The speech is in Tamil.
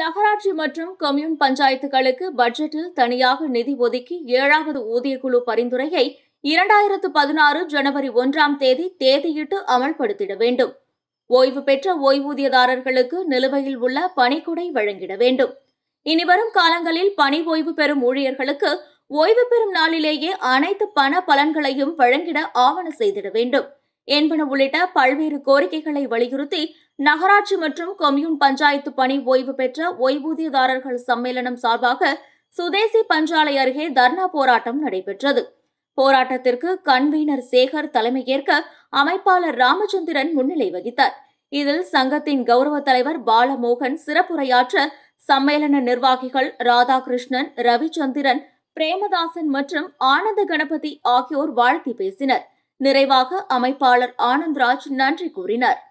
நகராட்சி மற்றும் கம்யூன் பஞ்சாயத்துகளுக்கு பட்ஜெட்டில் தனியாக நிதி ஒதுக்கி ஏழாவது ஊதியக்குழு பரிந்துரையை இரண்டாயிரத்து பதினாறு ஜனவரி ஒன்றாம் தேதி தேதியிட்டு அமல்படுத்திட வேண்டும் ஓய்வு பெற்ற ஓய்வூதியதாரர்களுக்கு நிலுவையில் உள்ள பணிக்குடை வழங்கிட வேண்டும் இனிவரும் காலங்களில் பணி ஓய்வு பெறும் ஊழியர்களுக்கு ஓய்வு பெறும் நாளிலேயே அனைத்து பண பலன்களையும் வழங்கிட ஆவண செய்திட வேண்டும் என்பன உள்ளிட்ட பல்வேறு கோரிக்கைகளை வலியுறுத்தி நகராட்சி மற்றும் கொம்யூன் பஞ்சாயத்து பணி ஓய்வு பெற்ற ஓய்வூதியதாரர்கள் சம்மேளனம் சார்பாக சுதேசி பஞ்சாலை அருகே தர்ணா போராட்டம் நடைபெற்றது போராட்டத்திற்கு கன்வீனர் சேகர் தலைமையேற்க அமைப்பாளர் ராமச்சந்திரன் முன்னிலை வகித்தார் இதில் சங்கத்தின் கௌரவ தலைவர் பாலமோகன் சிறப்புரையாற்ற சம்மேளன நிர்வாகிகள் ராதாகிருஷ்ணன் ரவிச்சந்திரன் பிரேமதாசன் மற்றும் ஆனந்த கணபதி ஆகியோர் வாழ்த்தி பேசினர் நிறைவாக அமைப்பாளர் ஆனந்த்ராஜ் நன்றி கூறினார்